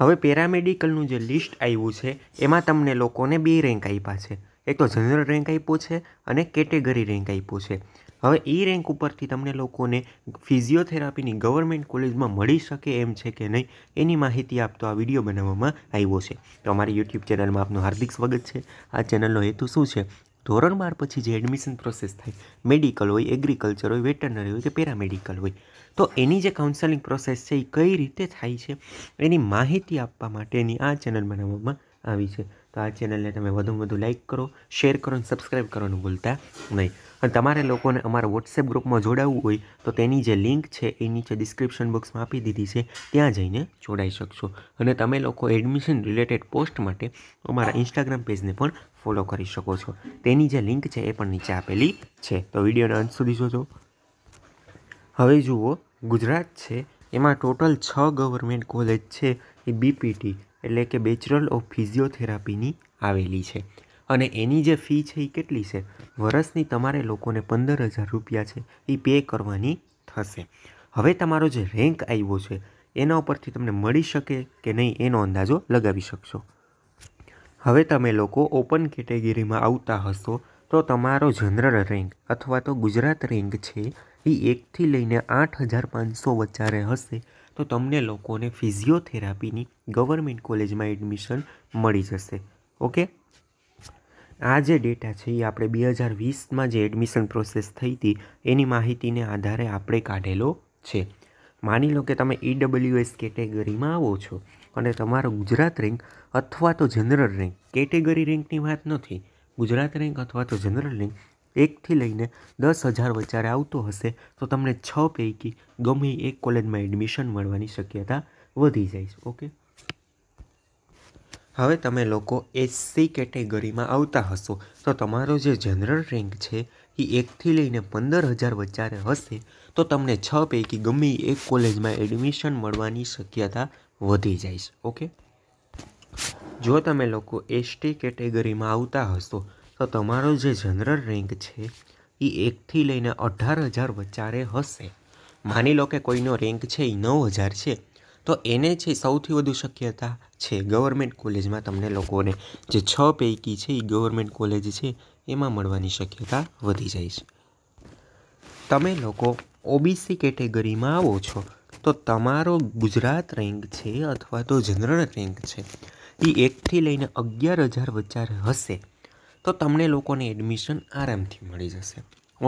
હવે પેરામેડિકલનું જે લિસ્ટ આવ્યું છે એમાં તમને લોકોને બે રેન્ક આપ્યા છે એક તો જનરલ રેન્ક આપ્યો છે અને કેટેગરી રેન્ક આપ્યો છે હવે એ રેન્ક ઉપરથી તમને લોકોને ફિઝિયોથેરાપીની ગવર્મેન્ટ કોલેજમાં મળી શકે એમ છે કે નહીં એની માહિતી આપતો આ વિડીયો બનાવવામાં આવ્યો છે તો અમારી યુટ્યુબ ચેનલમાં આપનું હાર્દિક સ્વાગત છે આ ચેનલનો હેતુ શું છે ધોરણ બાર પછી જે એડમિશન પ્રોસેસ થાય મેડિકલ હોય એગ્રીકલ્ચર હોય વેટરનરી હોય કે પેરામેડિકલ હોય તો એની જે કાઉન્સેલિંગ પ્રોસેસ છે એ કઈ રીતે થાય છે એની માહિતી આપવા માટેની આ ચેનલ બનાવવામાં આવી છે તો આ ચેનલને તમે વધુમાં વધુ લાઇક કરો શેર કરો અને સબસ્ક્રાઈબ કરવાનું ભૂલતા નહીં અને તમારે લોકોને અમારા વોટ્સએપ ગ્રુપમાં જોડાવવું હોય તો તેની જે લિંક છે એ નીચે ડિસ્ક્રિપ્શન બોક્સમાં આપી દીધી છે ત્યાં જઈને જોડાઈ શકશો અને તમે લોકો એડમિશન રિલેટેડ પોસ્ટ માટે અમારા ઇન્સ્ટાગ્રામ પેજને પણ ફોલો કરી શકો છો તેની જે લિંક છે એ પણ નીચે આપેલી છે તો વિડીયોના અંત સુધી જોજો હવે જુઓ ગુજરાત છે એમાં ટોટલ છ ગવર્મેન્ટ કોલેજ છે એ બીપીટી એટલે કે બેચરલ ઓફ ફિઝિયોથેરાપીની આવેલી છે અને એની જે ફી છે એ કેટલી છે વર્ષની તમારે લોકોને પંદર હજાર રૂપિયા છે એ પે કરવાની થશે હવે તમારો જે રેન્ક આવ્યો છે એના ઉપરથી તમને મળી શકે કે નહીં એનો અંદાજો લગાવી શકશો હવે તમે લોકો ઓપન કેટેગરીમાં આવતા હશો તો તમારો જનરલ રેન્ક અથવા તો ગુજરાત રેન્ક છે એ એકથી લઈને આઠ હજાર પાંચસો વચ્ચારે હશે તો તમને લોકોને ફિઝિયોથેરાપીની ગવર્મેન્ટ કોલેજમાં એડમિશન મળી જશે ઓકે આ જે ડેટા છે એ આપણે બે હજાર વીસમાં જે એડમિશન પ્રોસેસ થઈ હતી એની માહિતીને આધારે આપણે કાઢેલો છે માની લો કે તમે એસ e કેટેગરીમાં આવો છો અને તમારો ગુજરાત રેન્ક અથવા તો જનરલ રેન્ક કેટેગરી રેન્કની વાત નથી ગુજરાત રેન્ક અથવા તો જનરલ રેન્ક એકથી લઈને દસ હજાર વચ્ચે આવતો હશે તો તમને છ પૈકી ગમે એક કોલેજમાં એડમિશન મળવાની શક્યતા વધી જાય છે ઓકે હવે તમે લોકો એસસી કેટેગરીમાં આવતા હશો તો તમારો જે જનરલ રેન્ક છે એ એકથી લઈને પંદર હજાર વચ્ચારે હશે તો તમને છ પૈકી ગમે એક કોલેજમાં એડમિશન મળવાની શક્યતા વધી જાય છે ઓકે જો તમે લોકો એસટી કેટેગરીમાં આવતા હશો તો તમારો જે જનરલ રેન્ક છે એ એકથી લઈને અઢાર હજાર વચ્ચારે હશે માની લો કે કોઈનો રેન્ક છે એ નવ હજાર છે તો એને છે સૌથી વધુ શક્યતા છે ગવર્મેન્ટ કોલેજમાં તમને લોકોને જે છ પૈકી છે એ ગવર્મેન્ટ કોલેજ છે એમાં મળવાની શક્યતા વધી જાય છે તમે લોકો ઓબીસી કેટેગરીમાં આવો છો તો તમારો ગુજરાત રેન્ક છે અથવા તો જનરલ રેન્ક છે એ એકથી લઈને અગિયાર હજાર વચ્ચે હશે તો તમને લોકોને એડમિશન આરામથી મળી જશે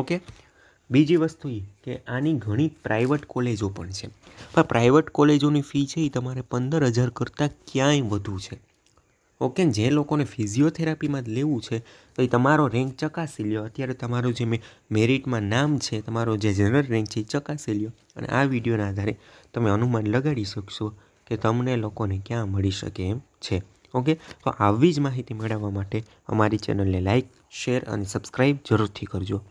ઓકે બીજી વસ્તુ એ કે આની ઘણી પ્રાઇવેટ કોલેજો પણ છે પણ પ્રાઇવેટ કોલેજોની ફી છે એ તમારે પંદર હજાર કરતાં ક્યાંય વધુ છે ઓકે જે લોકોને ફિઝિયોથેરાપીમાં લેવું છે તો એ તમારો રેન્ક ચકાસી લ્યો અત્યારે તમારું જે મેરિટમાં નામ છે તમારો જે જનરલ રેન્ક છે એ ચકાસી લ્યો અને આ વિડીયોના આધારે તમે અનુમાન લગાડી શકશો કે તમને લોકોને ક્યાં મળી શકે એમ છે ઓકે તો આવી જ માહિતી મેળવવા માટે અમારી ચેનલને લાઇક શેર અને સબસ્ક્રાઈબ જરૂરથી કરજો